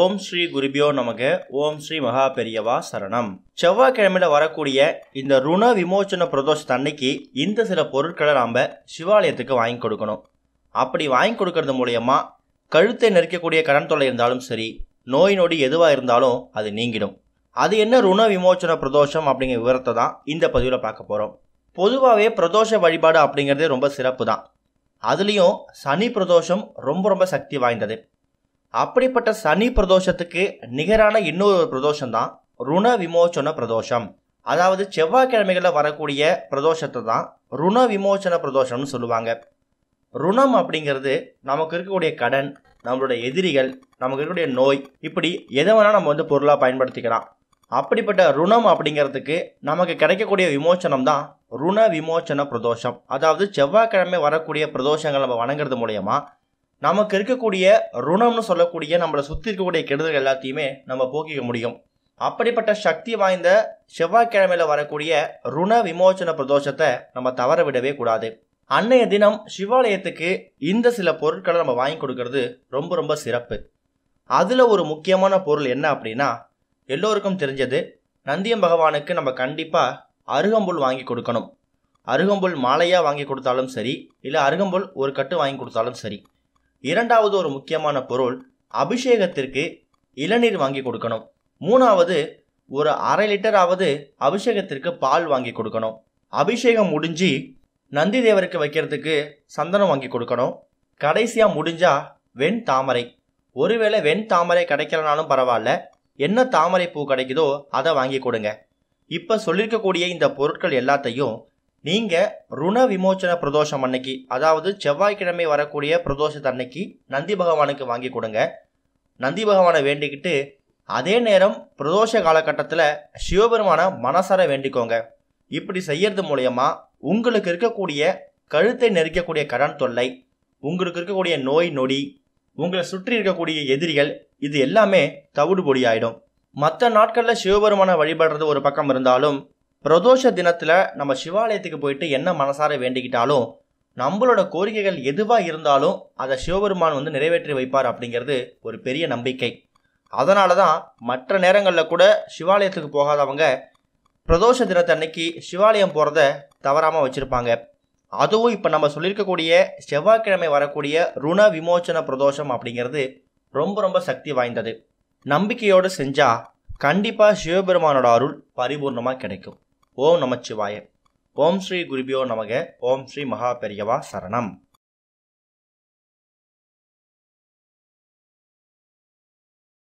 ஓம் ஸ்ரீ குருபியோ நமக ஓம் ஸ்ரீ மகா பெரியவா சரணம் செவ்வாய்க்கிழமையில வரக்கூடிய இந்த ருண விமோச்சன பிரதோஷத்து அன்னைக்கு இந்த சில பொருட்களை நாம் சிவாலயத்துக்கு வாங்கி கொடுக்கணும் அப்படி வாங்கி கொடுக்கறது மூலயமா கழுத்தை நெருக்கக்கூடிய கடன் தொல்லை இருந்தாலும் சரி நோய் நொடி எதுவாக இருந்தாலும் அது நீங்கிடும் அது என்ன ருண விமோச்சன பிரதோஷம் அப்படிங்கிற விவரத்தை தான் இந்த பதிவில் பார்க்க போகிறோம் பொதுவாகவே பிரதோஷ வழிபாடு அப்படிங்கிறதே ரொம்ப சிறப்பு தான் அதுலேயும் சனி பிரதோஷம் ரொம்ப ரொம்ப சக்தி வாய்ந்தது அப்படிப்பட்ட சனி பிரதோஷத்துக்கு நிகரான இன்னொரு பிரதோஷம் தான் ருண விமோச்சன பிரதோஷம் அதாவது செவ்வாய்க்கிழமைகளில் வரக்கூடிய பிரதோஷத்தை தான் ருண விமோச்சன பிரதோஷம்னு சொல்லுவாங்க ருணம் அப்படிங்கிறது நமக்கு இருக்கக்கூடிய கடன் நம்மளுடைய எதிரிகள் நமக்கு இருக்கக்கூடிய நோய் இப்படி எதை வேணால் நம்ம வந்து பொருளாக பயன்படுத்திக்கலாம் அப்படிப்பட்ட ருணம் அப்படிங்கிறதுக்கு நமக்கு கிடைக்கக்கூடிய விமோச்சனம் தான் ருண விமோச்சன பிரதோஷம் அதாவது செவ்வாய்க்கிழமை வரக்கூடிய பிரதோஷங்கள் நம்ம வணங்குறது மூலயமா நமக்கு இருக்கக்கூடிய ருணம்னு சொல்லக்கூடிய நம்மளை சுற்றி இருக்கக்கூடிய கெடுதல் எல்லாத்தையுமே நம்ம போக்கிக்க முடியும் அப்படிப்பட்ட சக்தி வாய்ந்த செவ்வாய்க்கிழமையில் வரக்கூடிய ருண விமோச்சன பிரதோஷத்தை நம்ம தவற விடவே கூடாது அன்னைய தினம் சிவாலயத்துக்கு இந்த சில பொருட்களை நம்ம வாங்கி கொடுக்கறது ரொம்ப ரொம்ப சிறப்பு அதில் ஒரு முக்கியமான பொருள் என்ன அப்படின்னா எல்லோருக்கும் தெரிஞ்சது நந்தியம் பகவானுக்கு நம்ம கண்டிப்பாக அருகம்புல் வாங்கி கொடுக்கணும் அருகம்புல் மாலையாக வாங்கி கொடுத்தாலும் சரி இல்லை அருகம்புல் ஒரு கட்டு வாங்கி கொடுத்தாலும் சரி இரண்டாவது ஒரு முக்கியமான பொருள் அபிஷேகத்திற்கு இளநீர் வாங்கி கொடுக்கணும் மூணாவது ஒரு அரை லிட்டராவது அபிஷேகத்திற்கு பால் வாங்கி கொடுக்கணும் அபிஷேகம் முடிஞ்சு நந்தி தேவருக்கு வைக்கிறதுக்கு சந்தனம் வாங்கி கொடுக்கணும் கடைசியாக முடிஞ்சா வெண் தாமரை ஒருவேளை வெண் தாமரை கிடைக்கலனாலும் பரவாயில்ல என்ன தாமரை பூ கிடைக்குதோ அதை வாங்கி கொடுங்க இப்போ சொல்லியிருக்கக்கூடிய இந்த பொருட்கள் எல்லாத்தையும் நீங்கள் ருண விமோச்சன பிரதோஷம் அன்னைக்கு அதாவது செவ்வாய்க்கிழமை வரக்கூடிய பிரதோஷத்தை அன்னைக்கு நந்தி பகவானுக்கு வாங்கி கொடுங்க நந்தி பகவானை வேண்டிக்கிட்டு அதே நேரம் பிரதோஷ காலகட்டத்தில் சிவபெருமானை மனசார வேண்டிக்கோங்க இப்படி செய்யறது மூலயமா உங்களுக்கு இருக்கக்கூடிய கழுத்தை நெருக்கக்கூடிய கடன் தொல்லை உங்களுக்கு இருக்கக்கூடிய நோய் நொடி உங்களை சுற்றி இருக்கக்கூடிய எதிரிகள் இது எல்லாமே தவிடுபொடி ஆயிடும் மற்ற நாட்களில் சிவபெருமானை வழிபடுறது ஒரு பக்கம் இருந்தாலும் பிரதோஷ தினத்தில் நம்ம சிவாலயத்துக்கு போயிட்டு என்ன மனசார வேண்டிக்கிட்டாலும் நம்மளோட கோரிக்கைகள் எதுவாக இருந்தாலும் அதை சிவபெருமான் வந்து நிறைவேற்றி வைப்பார் அப்படிங்கிறது ஒரு பெரிய நம்பிக்கை அதனால தான் மற்ற நேரங்களில் கூட சிவாலயத்துக்கு போகாதவங்க பிரதோஷ தினத்தன்னைக்கு சிவாலயம் போகிறத தவறாமல் வச்சுருப்பாங்க அதுவும் இப்போ நம்ம சொல்லியிருக்கக்கூடிய செவ்வாய்க்கிழமை வரக்கூடிய ருண விமோச்சன பிரதோஷம் அப்படிங்கிறது ரொம்ப ரொம்ப சக்தி வாய்ந்தது நம்பிக்கையோடு செஞ்சால் கண்டிப்பாக சிவபெருமானோட அருள் பரிபூர்ணமாக கிடைக்கும் ஓம் நமச்சிவாய ஓம் ஸ்ரீ குருபியோ நமக ஓம் ஸ்ரீ மகா பெரியவா சரணம்